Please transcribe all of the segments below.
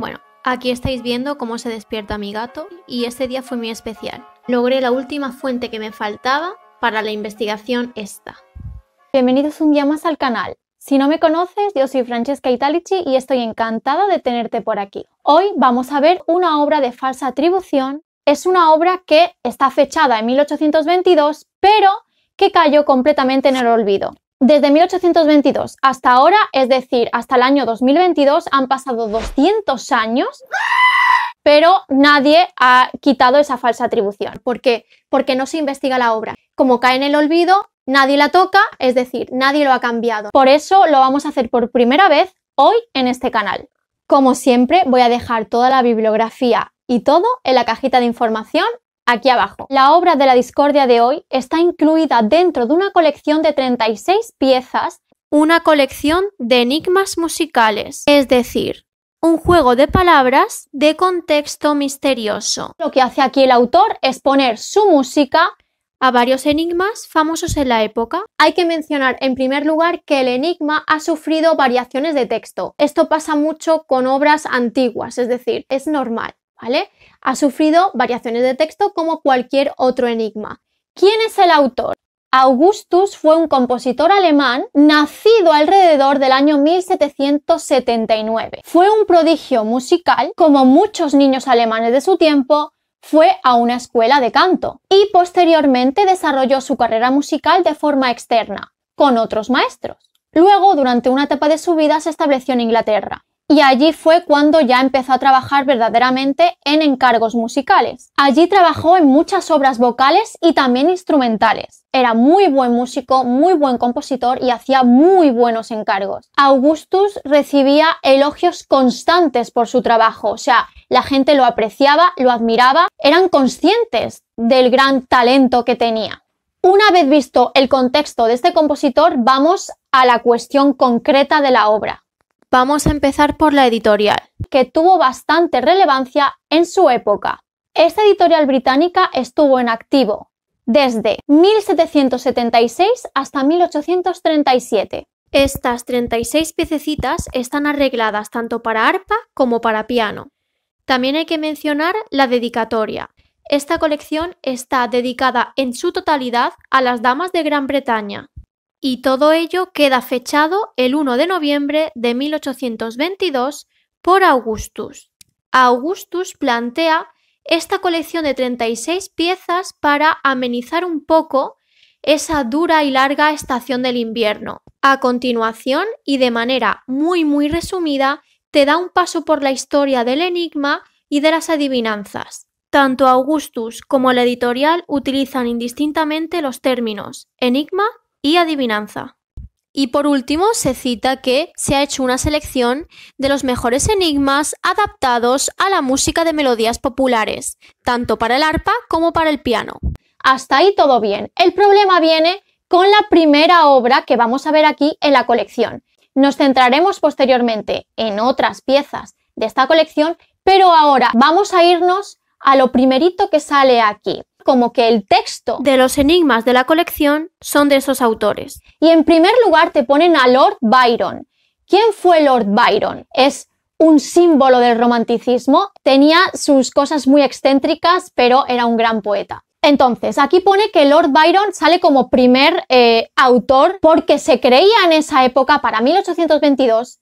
Bueno, aquí estáis viendo cómo se despierta mi gato y este día fue muy especial. Logré la última fuente que me faltaba para la investigación esta. Bienvenidos un día más al canal. Si no me conoces, yo soy Francesca Italici y estoy encantada de tenerte por aquí. Hoy vamos a ver una obra de falsa atribución. Es una obra que está fechada en 1822, pero que cayó completamente en el olvido. Desde 1822 hasta ahora, es decir, hasta el año 2022, han pasado 200 años, pero nadie ha quitado esa falsa atribución. ¿Por qué? Porque no se investiga la obra. Como cae en el olvido, nadie la toca, es decir, nadie lo ha cambiado. Por eso lo vamos a hacer por primera vez hoy en este canal. Como siempre, voy a dejar toda la bibliografía y todo en la cajita de información aquí abajo. La obra de la discordia de hoy está incluida dentro de una colección de 36 piezas, una colección de enigmas musicales, es decir, un juego de palabras de contexto misterioso. Lo que hace aquí el autor es poner su música a varios enigmas famosos en la época. Hay que mencionar en primer lugar que el enigma ha sufrido variaciones de texto. Esto pasa mucho con obras antiguas, es decir, es normal. Ha sufrido variaciones de texto como cualquier otro enigma. ¿Quién es el autor? Augustus fue un compositor alemán nacido alrededor del año 1779. Fue un prodigio musical, como muchos niños alemanes de su tiempo, fue a una escuela de canto y posteriormente desarrolló su carrera musical de forma externa, con otros maestros. Luego, durante una etapa de su vida, se estableció en Inglaterra y allí fue cuando ya empezó a trabajar verdaderamente en encargos musicales. Allí trabajó en muchas obras vocales y también instrumentales. Era muy buen músico, muy buen compositor y hacía muy buenos encargos. Augustus recibía elogios constantes por su trabajo, o sea, la gente lo apreciaba, lo admiraba, eran conscientes del gran talento que tenía. Una vez visto el contexto de este compositor, vamos a la cuestión concreta de la obra. Vamos a empezar por la editorial, que tuvo bastante relevancia en su época. Esta editorial británica estuvo en activo desde 1776 hasta 1837. Estas 36 piececitas están arregladas tanto para arpa como para piano. También hay que mencionar la dedicatoria. Esta colección está dedicada en su totalidad a las damas de Gran Bretaña y todo ello queda fechado el 1 de noviembre de 1822 por Augustus. Augustus plantea esta colección de 36 piezas para amenizar un poco esa dura y larga estación del invierno. A continuación, y de manera muy muy resumida, te da un paso por la historia del enigma y de las adivinanzas. Tanto Augustus como la editorial utilizan indistintamente los términos enigma y adivinanza. Y por último, se cita que se ha hecho una selección de los mejores enigmas adaptados a la música de melodías populares, tanto para el arpa como para el piano. Hasta ahí todo bien. El problema viene con la primera obra que vamos a ver aquí en la colección. Nos centraremos posteriormente en otras piezas de esta colección, pero ahora vamos a irnos a lo primerito que sale aquí, como que el texto de los enigmas de la colección son de esos autores. Y en primer lugar te ponen a Lord Byron. ¿Quién fue Lord Byron? Es un símbolo del romanticismo, tenía sus cosas muy excéntricas, pero era un gran poeta. Entonces, aquí pone que Lord Byron sale como primer eh, autor porque se creía en esa época, para 1822,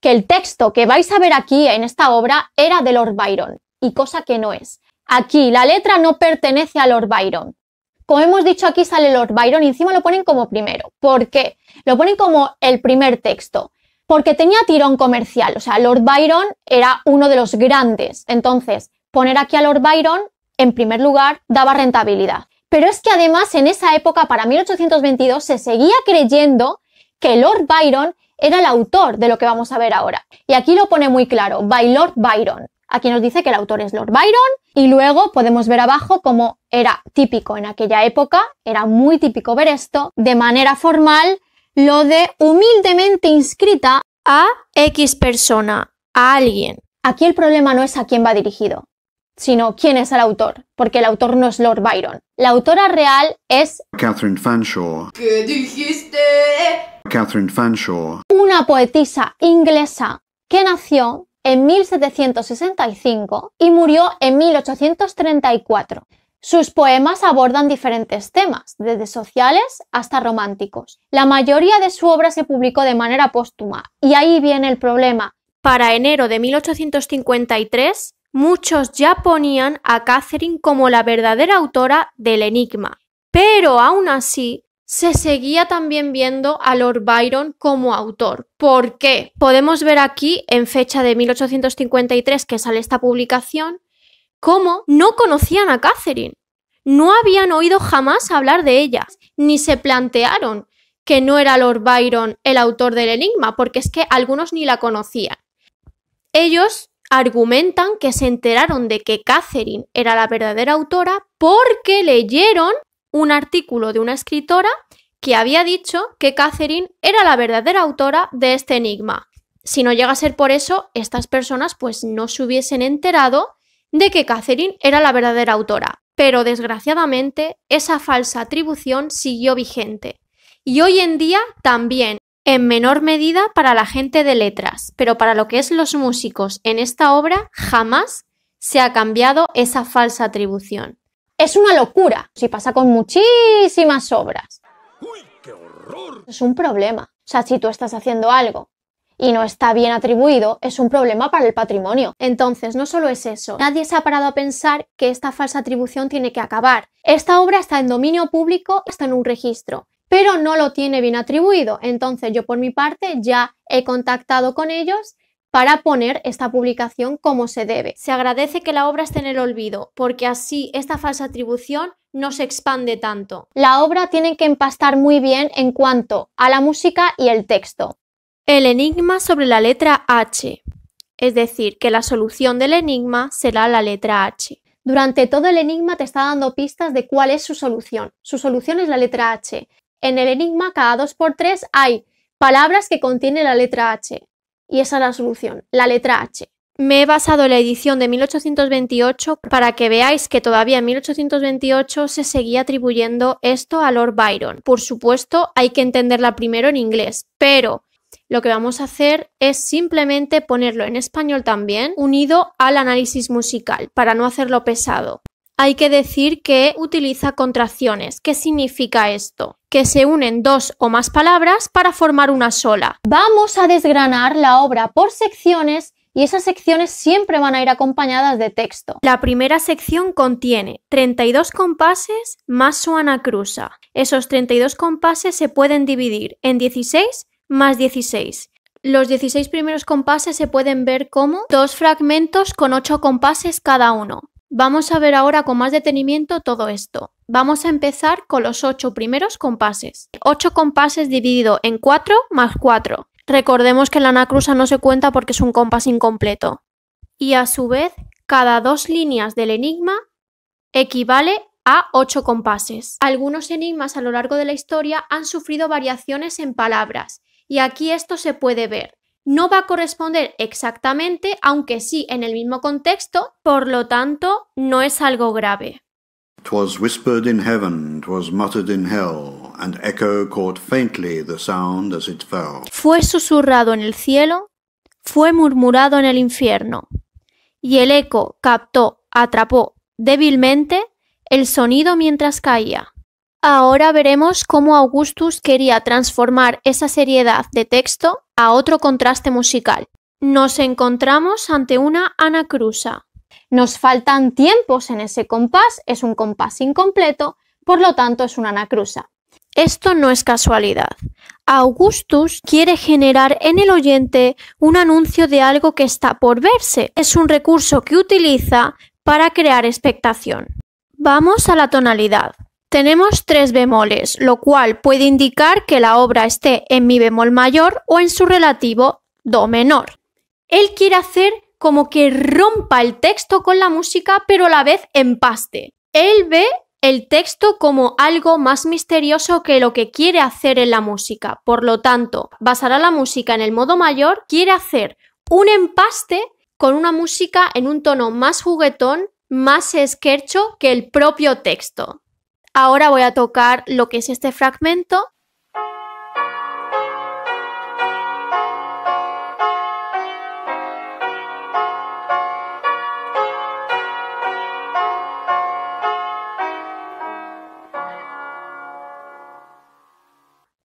que el texto que vais a ver aquí en esta obra era de Lord Byron, y cosa que no es. Aquí la letra no pertenece a Lord Byron. Como hemos dicho, aquí sale Lord Byron y encima lo ponen como primero. ¿Por qué? Lo ponen como el primer texto. Porque tenía tirón comercial. O sea, Lord Byron era uno de los grandes. Entonces, poner aquí a Lord Byron, en primer lugar, daba rentabilidad. Pero es que además en esa época, para 1822, se seguía creyendo que Lord Byron era el autor de lo que vamos a ver ahora. Y aquí lo pone muy claro, by Lord Byron. Aquí nos dice que el autor es Lord Byron y luego podemos ver abajo cómo era típico en aquella época, era muy típico ver esto, de manera formal, lo de humildemente inscrita a X persona, a alguien. Aquí el problema no es a quién va dirigido, sino quién es el autor, porque el autor no es Lord Byron. La autora real es Catherine Fanshawe. ¿Qué dijiste? Catherine Fanshawe. Una poetisa inglesa que nació en 1765 y murió en 1834. Sus poemas abordan diferentes temas, desde sociales hasta románticos. La mayoría de su obra se publicó de manera póstuma, y ahí viene el problema. Para enero de 1853, muchos ya ponían a Catherine como la verdadera autora del enigma, pero aún así se seguía también viendo a Lord Byron como autor. ¿Por qué? Podemos ver aquí, en fecha de 1853 que sale esta publicación, cómo no conocían a Catherine. No habían oído jamás hablar de ella, ni se plantearon que no era Lord Byron el autor del enigma, porque es que algunos ni la conocían. Ellos argumentan que se enteraron de que Catherine era la verdadera autora porque leyeron un artículo de una escritora que había dicho que Catherine era la verdadera autora de este enigma. Si no llega a ser por eso, estas personas pues no se hubiesen enterado de que Catherine era la verdadera autora. Pero desgraciadamente, esa falsa atribución siguió vigente. Y hoy en día también, en menor medida para la gente de letras, pero para lo que es los músicos en esta obra, jamás se ha cambiado esa falsa atribución. Es una locura. Si pasa con muchísimas obras. ¡Uy, qué horror! Es un problema. O sea, si tú estás haciendo algo y no está bien atribuido, es un problema para el patrimonio. Entonces, no solo es eso, nadie se ha parado a pensar que esta falsa atribución tiene que acabar. Esta obra está en dominio público, está en un registro, pero no lo tiene bien atribuido. Entonces, yo por mi parte ya he contactado con ellos para poner esta publicación como se debe. Se agradece que la obra esté en el olvido, porque así esta falsa atribución no se expande tanto. La obra tiene que empastar muy bien en cuanto a la música y el texto. El enigma sobre la letra H, es decir, que la solución del enigma será la letra H. Durante todo el enigma te está dando pistas de cuál es su solución. Su solución es la letra H. En el enigma, cada 2 por 3 hay palabras que contienen la letra H y esa es la solución, la letra H. Me he basado en la edición de 1828 para que veáis que todavía en 1828 se seguía atribuyendo esto a Lord Byron. Por supuesto, hay que entenderla primero en inglés, pero lo que vamos a hacer es simplemente ponerlo en español también, unido al análisis musical, para no hacerlo pesado hay que decir que utiliza contracciones. ¿Qué significa esto? Que se unen dos o más palabras para formar una sola. Vamos a desgranar la obra por secciones y esas secciones siempre van a ir acompañadas de texto. La primera sección contiene 32 compases más su anacrusa. Esos 32 compases se pueden dividir en 16 más 16. Los 16 primeros compases se pueden ver como dos fragmentos con 8 compases cada uno. Vamos a ver ahora con más detenimiento todo esto. Vamos a empezar con los ocho primeros compases. Ocho compases dividido en 4 más 4. Recordemos que la anacrusa no se cuenta porque es un compás incompleto. Y a su vez, cada dos líneas del enigma equivale a ocho compases. Algunos enigmas a lo largo de la historia han sufrido variaciones en palabras, y aquí esto se puede ver no va a corresponder exactamente, aunque sí en el mismo contexto, por lo tanto, no es algo grave. Fue susurrado en el cielo, fue murmurado en el infierno, y el eco captó, atrapó débilmente el sonido mientras caía. Ahora veremos cómo Augustus quería transformar esa seriedad de texto a otro contraste musical. Nos encontramos ante una anacrusa. Nos faltan tiempos en ese compás, es un compás incompleto, por lo tanto es una anacrusa. Esto no es casualidad. Augustus quiere generar en el oyente un anuncio de algo que está por verse. Es un recurso que utiliza para crear expectación. Vamos a la tonalidad. Tenemos tres bemoles, lo cual puede indicar que la obra esté en mi bemol mayor o en su relativo do menor. Él quiere hacer como que rompa el texto con la música, pero a la vez empaste. Él ve el texto como algo más misterioso que lo que quiere hacer en la música. Por lo tanto, basará la música en el modo mayor, quiere hacer un empaste con una música en un tono más juguetón, más esquercho que el propio texto. Ahora voy a tocar lo que es este fragmento.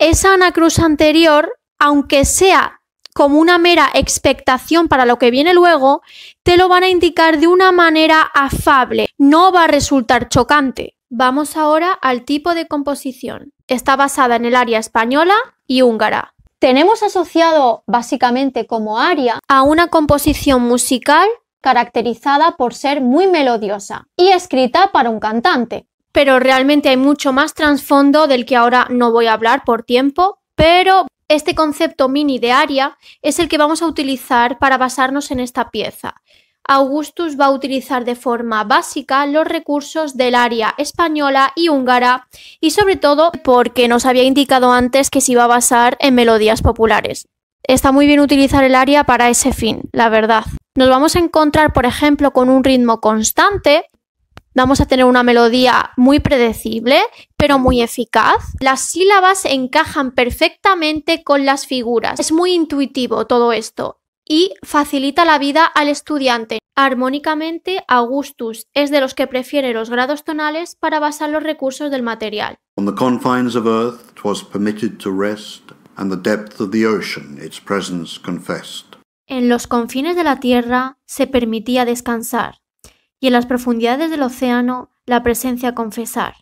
Esa anacruz anterior, aunque sea como una mera expectación para lo que viene luego, te lo van a indicar de una manera afable, no va a resultar chocante. Vamos ahora al tipo de composición. Está basada en el aria española y húngara. Tenemos asociado básicamente como aria a una composición musical caracterizada por ser muy melodiosa y escrita para un cantante. Pero realmente hay mucho más trasfondo del que ahora no voy a hablar por tiempo, pero este concepto mini de aria es el que vamos a utilizar para basarnos en esta pieza. Augustus va a utilizar de forma básica los recursos del área española y húngara y sobre todo porque nos había indicado antes que se iba a basar en melodías populares. Está muy bien utilizar el área para ese fin, la verdad. Nos vamos a encontrar, por ejemplo, con un ritmo constante, vamos a tener una melodía muy predecible, pero muy eficaz. Las sílabas encajan perfectamente con las figuras. Es muy intuitivo todo esto y facilita la vida al estudiante. Armónicamente, Augustus es de los que prefiere los grados tonales para basar los recursos del material. En los confines de la tierra se permitía descansar, y en las profundidades del océano la presencia confesar.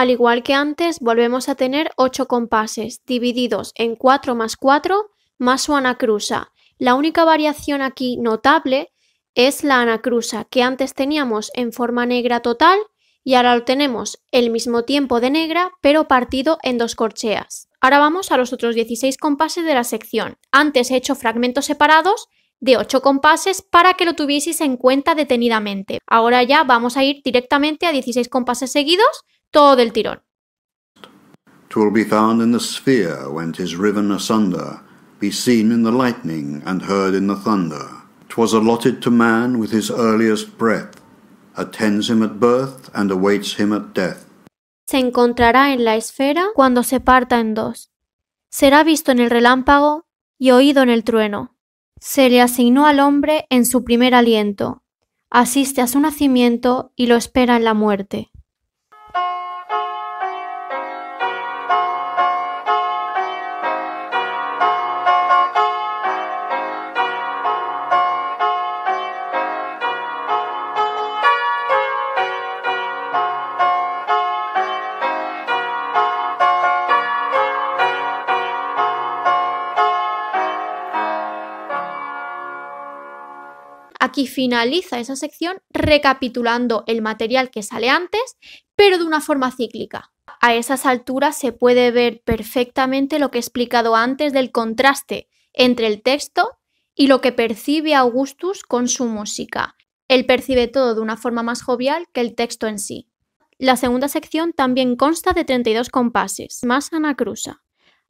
Al igual que antes, volvemos a tener 8 compases divididos en 4 más 4 más su anacrusa. La única variación aquí notable es la anacrusa, que antes teníamos en forma negra total y ahora lo tenemos el mismo tiempo de negra, pero partido en dos corcheas. Ahora vamos a los otros 16 compases de la sección. Antes he hecho fragmentos separados de 8 compases para que lo tuvieseis en cuenta detenidamente. Ahora ya vamos a ir directamente a 16 compases seguidos todo del tirón. 'Twill be found in the sphere when 'tis riven asunder, be seen in the lightning and heard in the thunder. 'Twas allotted to man with his earliest breath, attends him at birth and awaits him at death. Se encontrará en la esfera cuando se parta en dos. Será visto en el relámpago y oído en el trueno. Se le asignó al hombre en su primer aliento. Asiste a su nacimiento y lo espera en la muerte. Aquí finaliza esa sección recapitulando el material que sale antes, pero de una forma cíclica. A esas alturas se puede ver perfectamente lo que he explicado antes del contraste entre el texto y lo que percibe Augustus con su música. Él percibe todo de una forma más jovial que el texto en sí. La segunda sección también consta de 32 compases, más anacrusa.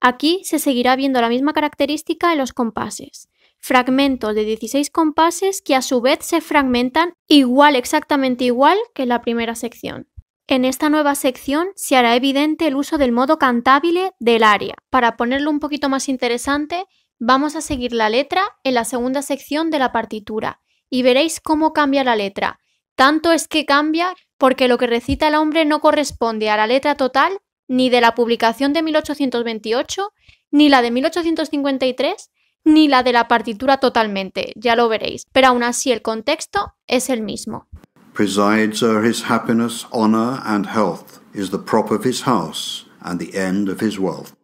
Aquí se seguirá viendo la misma característica en los compases fragmentos de 16 compases que a su vez se fragmentan igual, exactamente igual que la primera sección. En esta nueva sección se hará evidente el uso del modo cantabile del aria. Para ponerlo un poquito más interesante, vamos a seguir la letra en la segunda sección de la partitura y veréis cómo cambia la letra. Tanto es que cambia porque lo que recita el hombre no corresponde a la letra total ni de la publicación de 1828 ni la de 1853 ni la de la partitura totalmente, ya lo veréis, pero aún así el contexto es el mismo. Presides o'er his happiness, honor, and health, is the prop of his house, and the end of his wealth.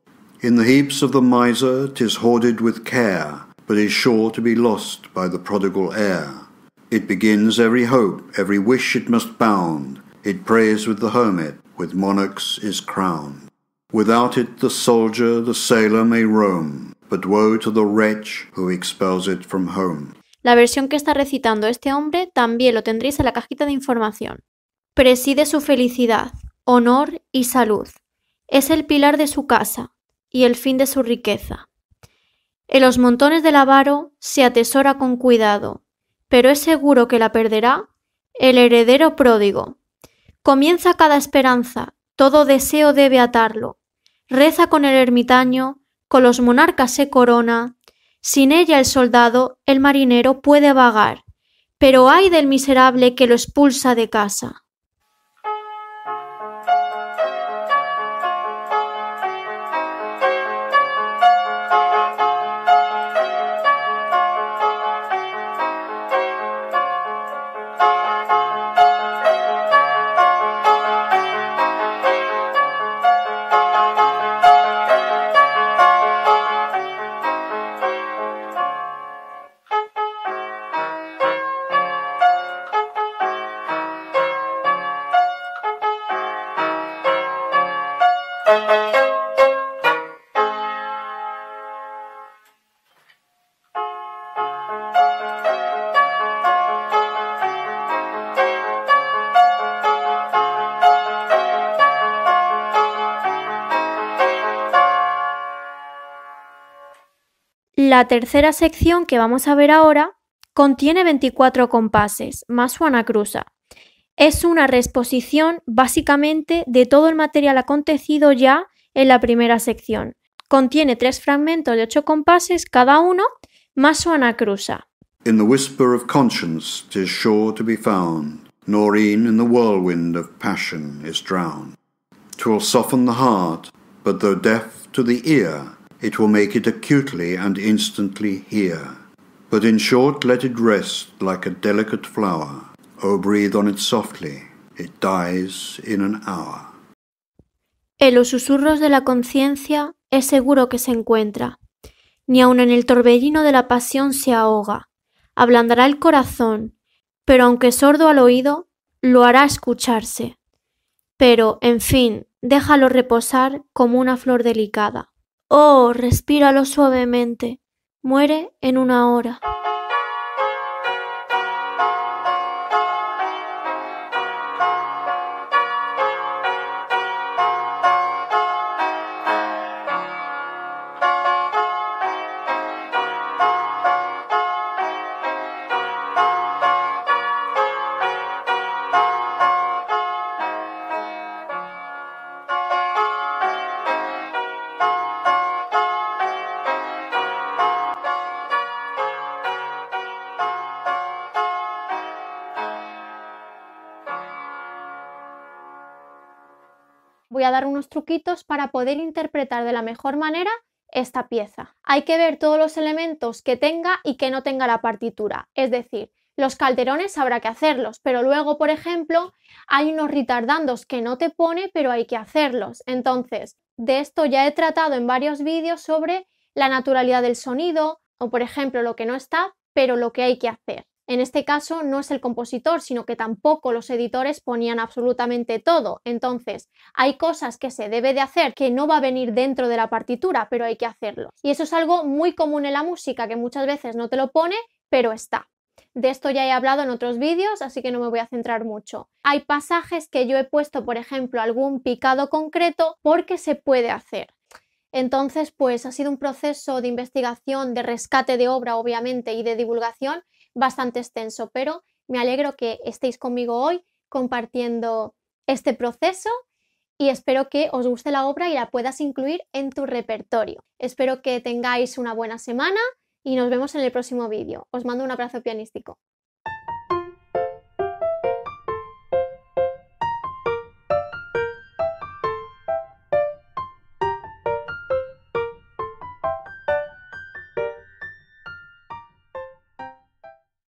In the heaps of the miser, tis hoarded with care, but is sure to be lost by the prodigal heir. It begins every hope, every wish it must bound. It prays with the hermit, with monarchs is crowned. Without it the soldier, the sailor may roam, But woe to the wretch who expels it from home. La versión que está recitando este hombre también lo tendréis en la cajita de información. Preside su felicidad, honor y salud. Es el pilar de su casa y el fin de su riqueza. En los montones del avaro se atesora con cuidado, pero es seguro que la perderá el heredero pródigo. Comienza cada esperanza, todo deseo debe atarlo. Reza con el ermitaño con los monarcas se corona, sin ella el soldado, el marinero puede vagar, pero ay del miserable que lo expulsa de casa. La tercera sección que vamos a ver ahora contiene 24 compases, más su anacrusa. Es una reexposición básicamente de todo el material acontecido ya en la primera sección. Contiene tres fragmentos de ocho compases cada uno, más su anacrusa. In the whisper of conscience tis sure to be found, e'en in the whirlwind of passion is drowned. Twill soften the heart, but though deaf to the ear, it will make it acutely and instantly here. But in short, let it rest like a delicate flower. Oh, breathe on it softly. It dies in an hour. En los susurros de la conciencia es seguro que se encuentra. Ni aun en el torbellino de la pasión se ahoga. Ablandará el corazón, pero aunque sordo al oído, lo hará escucharse. Pero, en fin, déjalo reposar como una flor delicada. Oh, respíralo suavemente. Muere en una hora. dar unos truquitos para poder interpretar de la mejor manera esta pieza. Hay que ver todos los elementos que tenga y que no tenga la partitura, es decir, los calderones habrá que hacerlos, pero luego, por ejemplo, hay unos retardandos que no te pone, pero hay que hacerlos. Entonces, de esto ya he tratado en varios vídeos sobre la naturalidad del sonido o, por ejemplo, lo que no está, pero lo que hay que hacer. En este caso no es el compositor, sino que tampoco los editores ponían absolutamente todo. Entonces, hay cosas que se debe de hacer que no va a venir dentro de la partitura, pero hay que hacerlo. Y eso es algo muy común en la música, que muchas veces no te lo pone, pero está. De esto ya he hablado en otros vídeos, así que no me voy a centrar mucho. Hay pasajes que yo he puesto, por ejemplo, algún picado concreto porque se puede hacer. Entonces, pues ha sido un proceso de investigación, de rescate de obra, obviamente, y de divulgación bastante extenso, pero me alegro que estéis conmigo hoy compartiendo este proceso y espero que os guste la obra y la puedas incluir en tu repertorio. Espero que tengáis una buena semana y nos vemos en el próximo vídeo. Os mando un abrazo pianístico.